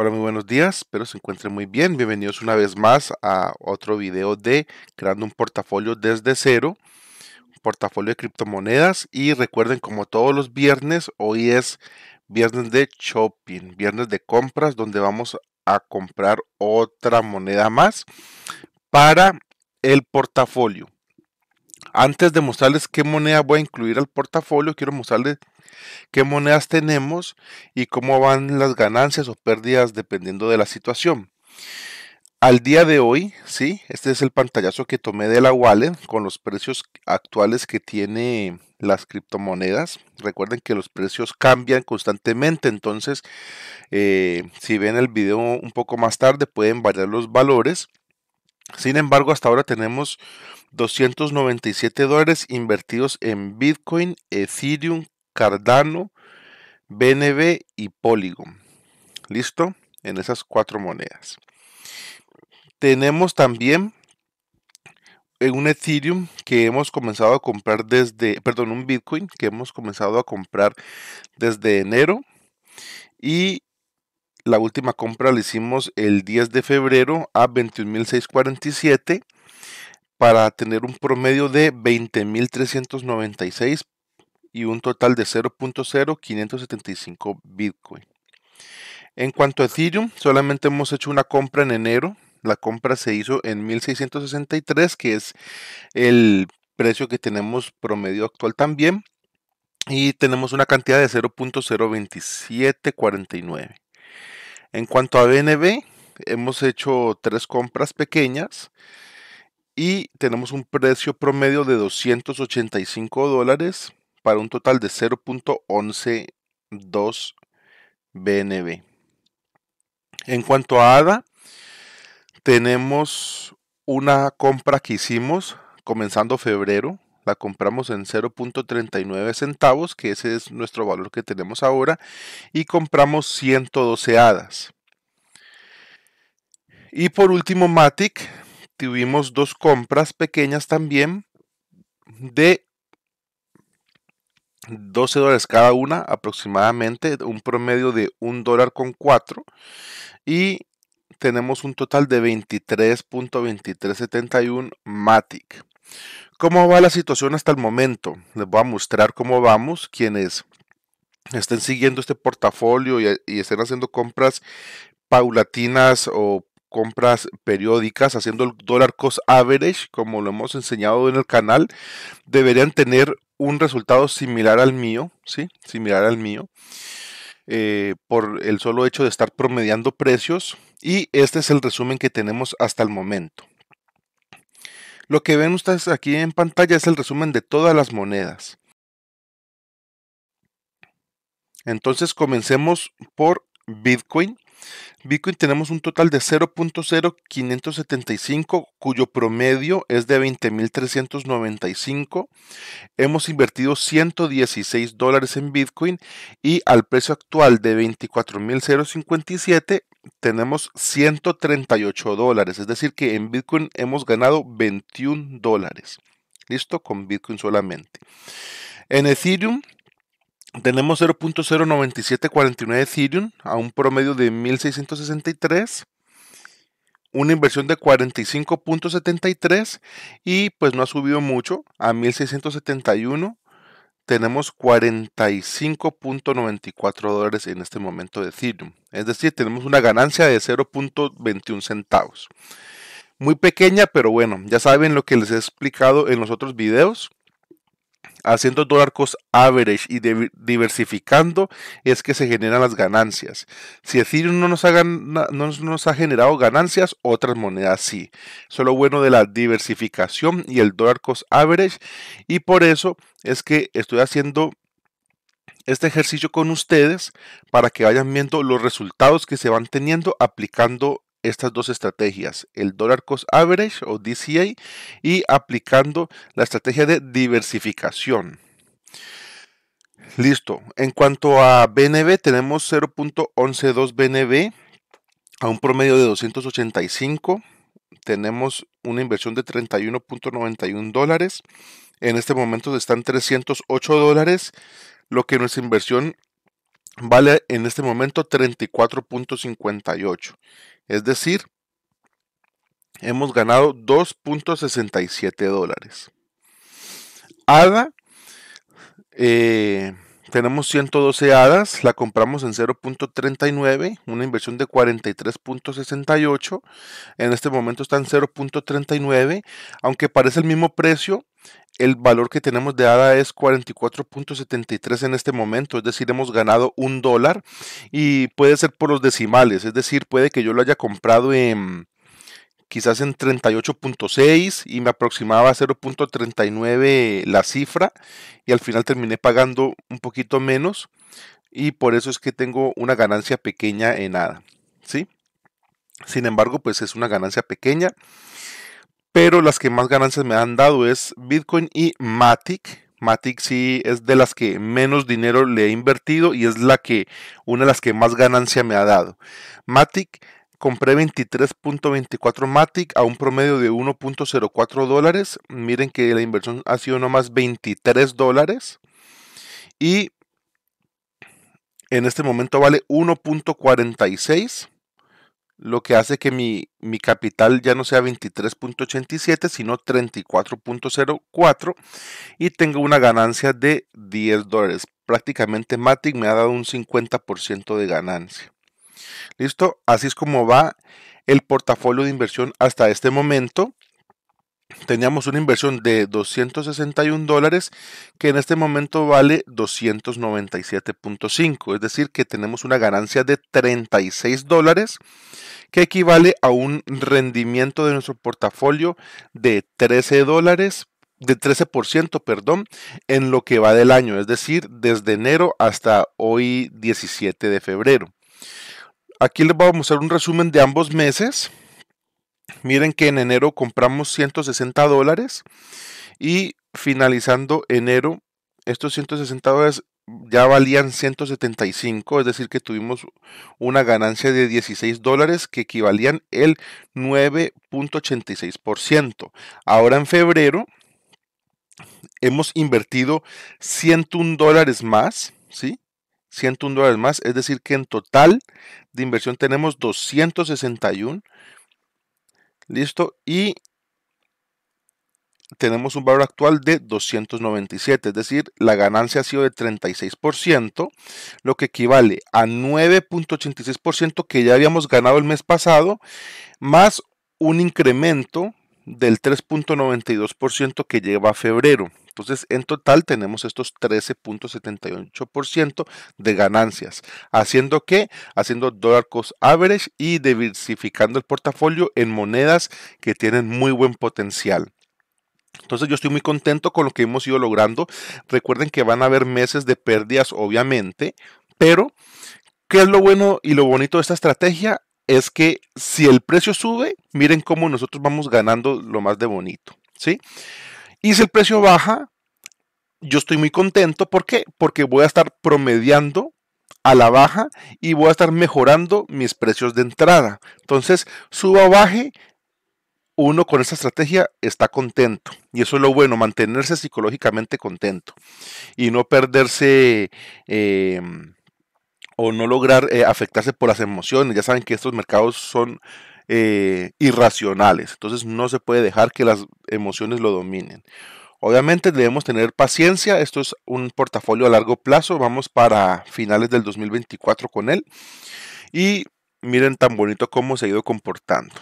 Hola, muy buenos días, espero se encuentren muy bien. Bienvenidos una vez más a otro video de creando un portafolio desde cero, un portafolio de criptomonedas y recuerden como todos los viernes, hoy es viernes de shopping, viernes de compras donde vamos a comprar otra moneda más para el portafolio. Antes de mostrarles qué moneda voy a incluir al portafolio, quiero mostrarles qué monedas tenemos y cómo van las ganancias o pérdidas dependiendo de la situación. Al día de hoy, sí, este es el pantallazo que tomé de la wallet con los precios actuales que tiene las criptomonedas. Recuerden que los precios cambian constantemente, entonces eh, si ven el video un poco más tarde pueden variar los valores. Sin embargo, hasta ahora tenemos 297 dólares invertidos en Bitcoin, Ethereum, Cardano, BNB y Polygon. ¿Listo? En esas cuatro monedas. Tenemos también un Ethereum que hemos comenzado a comprar desde, perdón, un Bitcoin que hemos comenzado a comprar desde enero. Y la última compra la hicimos el 10 de febrero a 21.647 para tener un promedio de 20.396 y un total de 0.0575 Bitcoin. En cuanto a Ethereum, solamente hemos hecho una compra en enero. La compra se hizo en 1663, que es el precio que tenemos promedio actual también. Y tenemos una cantidad de 0.02749. En cuanto a BNB, hemos hecho tres compras pequeñas y tenemos un precio promedio de 285 dólares para un total de 0.112 BNB. En cuanto a ADA, tenemos una compra que hicimos comenzando febrero. La compramos en 0.39 centavos, que ese es nuestro valor que tenemos ahora, y compramos 112 hadas. Y por último, Matic, tuvimos dos compras pequeñas también de 12 dólares cada una aproximadamente, un promedio de 1 dólar con 4 y tenemos un total de 23.2371 Matic. ¿Cómo va la situación hasta el momento? Les voy a mostrar cómo vamos, quienes estén siguiendo este portafolio y, estén haciendo compras paulatinas o compras periódicas haciendo el dólar cost average como lo hemos enseñado en el canal deberían tener un resultado similar al mío, ¿sí? Similar al mío, eh, por el solo hecho de estar promediando precios. Y este es el resumen que tenemos hasta el momento. Lo que ven ustedes aquí en pantalla es el resumen de todas las monedas. Entonces comencemos por Bitcoin. Bitcoin tenemos un total de 0.0575 cuyo promedio es de 20.395. Hemos invertido 116 dólares en Bitcoin y al precio actual de 24.057 tenemos 138 dólares. Es decir que en Bitcoin hemos ganado 21 dólares. Listo, con Bitcoin solamente. En Ethereum tenemos 0.09749 Ethereum a un promedio de 1663 una inversión de 45.73 y pues no ha subido mucho a 1671 tenemos 45.94 dólares en este momento de Ethereum es decir tenemos una ganancia de 0.21 centavos muy pequeña pero bueno ya saben lo que les he explicado en los otros videos haciendo dólar cost average y diversificando es que se generan las ganancias. Si Ethereum no nos, ha, no nos ha generado ganancias, otras monedas sí. Eso es lo bueno de la diversificación y el dólar cost average y por eso es que estoy haciendo este ejercicio con ustedes para que vayan viendo los resultados que se van teniendo aplicando estas dos estrategias, el dollar cost average o DCA y aplicando la estrategia de diversificación. Listo. En cuanto a BNB, tenemos 0.112 BNB a un promedio de 285. Tenemos una inversión de 31.91 dólares. En este momento están 308 dólares, lo que nuestra inversión vale en este momento 34.58. Es decir, hemos ganado 2.67 dólares. ADA, eh, tenemos 112 hadas, la compramos en 0.39, una inversión de 43.68, en este momento está en 0.39, aunque parece el mismo precio, el valor que tenemos de ADA es 44.73 en este momento, es decir, hemos ganado un dólar y puede ser por los decimales, es decir, puede que yo lo haya comprado en quizás en 38.6 y me aproximaba a 0.39 la cifra y al final terminé pagando un poquito menos y por eso es que tengo una ganancia pequeña en ADA, ¿sí? Sin embargo, pues es una ganancia pequeña pero las que más ganancias me han dado es Bitcoin y Matic. Matic sí es de las que menos dinero le he invertido y es la que una de las que más ganancia me ha dado. Matic compré 23.24 Matic a un promedio de 1.04 dólares. Miren que la inversión ha sido nomás 23 dólares y en este momento vale 1.46 lo que hace que mi, capital ya no sea 23.87, sino 34.04 y tengo una ganancia de 10 dólares. Prácticamente Matic me ha dado un 50% de ganancia. Listo, así es como va el portafolio de inversión hasta este momento teníamos una inversión de 261 dólares que en este momento vale 297.5, es decir, que tenemos una ganancia de 36 dólares que equivale a un rendimiento de nuestro portafolio de 13 dólares de 13%, perdón, en lo que va del año, es decir, desde enero hasta hoy 17 de febrero. Aquí les vamos a mostrar un resumen de ambos meses Miren que en enero compramos 160 dólares y finalizando enero, estos 160 dólares ya valían 175, es decir, que tuvimos una ganancia de 16 dólares que equivalían el 9.86%. Ahora en febrero hemos invertido 101 dólares más, ¿sí? 101 dólares más, es decir, que en total de inversión tenemos 261 Listo. Y tenemos un valor actual de 297, es decir, la ganancia ha sido de 36%, lo que equivale a 9.86% que ya habíamos ganado el mes pasado, más un incremento del 3.92% que lleva a febrero. Entonces, en total tenemos estos 13.78% de ganancias. ¿Haciendo qué? Haciendo dollar cost average y diversificando el portafolio en monedas que tienen muy buen potencial. Entonces yo estoy muy contento con lo que hemos ido logrando. Recuerden que van a haber meses de pérdidas, obviamente, pero ¿qué es lo bueno y lo bonito de esta estrategia? es que si el precio sube, miren cómo nosotros vamos ganando lo más de bonito, ¿sí? Y si el precio baja, yo estoy muy contento. ¿Por qué? Porque voy a estar promediando a la baja y voy a estar mejorando mis precios de entrada. Entonces, suba o baje, uno con esa estrategia está contento. Y eso es lo bueno, mantenerse psicológicamente contento y no perderse... Eh, o no lograr eh, afectarse por las emociones. Ya saben que estos mercados son eh, irracionales, entonces no se puede dejar que las emociones lo dominen. Obviamente debemos tener paciencia, esto es un portafolio a largo plazo, vamos para finales del 2024 con él y miren tan bonito cómo se ha ido comportando.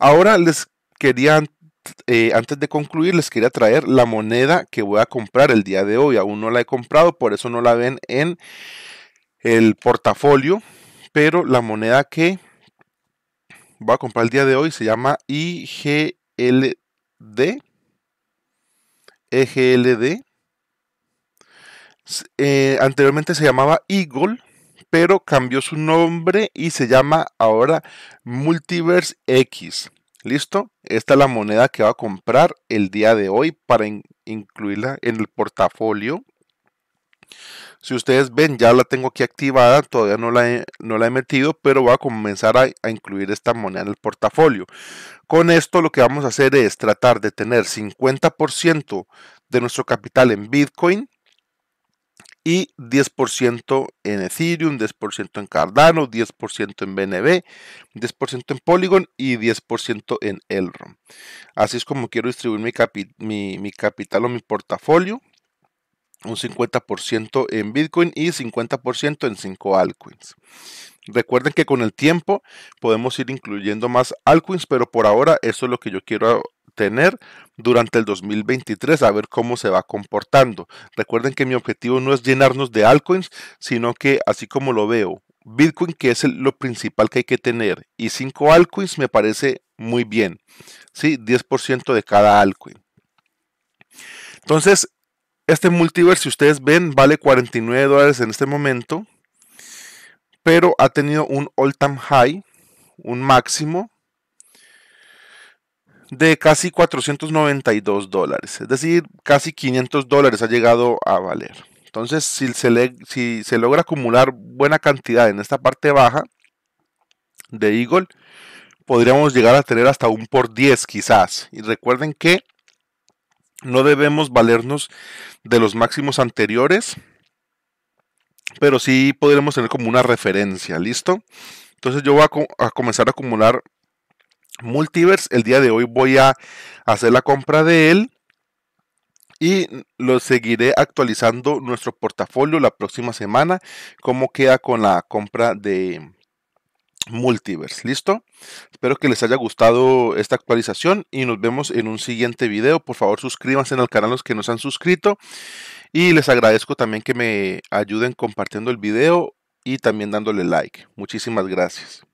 Ahora les quería, eh, antes de concluir, les quería traer la moneda que voy a comprar el día de hoy, aún no la he comprado, por eso no la ven en el portafolio, pero la moneda que va a comprar el día de hoy se llama IGLD. EGLD. Eh, anteriormente se llamaba Eagle, pero cambió su nombre y se llama ahora Multiverse X. ¿Listo? Esta es la moneda que va a comprar el día de hoy para incluirla en el portafolio si ustedes ven, ya la tengo aquí activada, todavía no la he, no la he metido, pero voy a comenzar a, incluir esta moneda en el portafolio. Con esto lo que vamos a hacer es tratar de tener 50% de nuestro capital en Bitcoin y 10% en Ethereum, 10% en Cardano, 10% en BNB, 10% en Polygon y 10% en Elrond Así es como quiero distribuir mi, mi capital o mi portafolio un 50% en Bitcoin y 50% en 5 altcoins. Recuerden que con el tiempo podemos ir incluyendo más altcoins, pero por ahora eso es lo que yo quiero tener durante el 2023 a ver cómo se va comportando. Recuerden que mi objetivo no es llenarnos de altcoins, sino que así como lo veo, Bitcoin que es lo principal que hay que tener y 5 altcoins me parece muy bien. ¿sí? 10% de cada altcoin. Entonces, este multiverse, si ustedes ven, vale 49 dólares en este momento. Pero ha tenido un all-time high, un máximo de casi 492 dólares. Es decir, casi 500 dólares ha llegado a valer. Entonces, si se, le, si se logra acumular buena cantidad en esta parte baja de Eagle, podríamos llegar a tener hasta un por 10 quizás. Y recuerden que no debemos valernos de los máximos anteriores, pero sí podremos tener como una referencia, ¿listo? Entonces yo voy a, comenzar a acumular multiverse. El día de hoy voy a hacer la compra de él y lo seguiré actualizando nuestro portafolio la próxima semana, cómo queda con la compra de, Multiverse. ¿Listo? Espero que les haya gustado esta actualización y nos vemos en un siguiente video. Por favor, suscríbanse al canal los que no se han suscrito y les agradezco también que me ayuden compartiendo el video y también dándole like. Muchísimas gracias.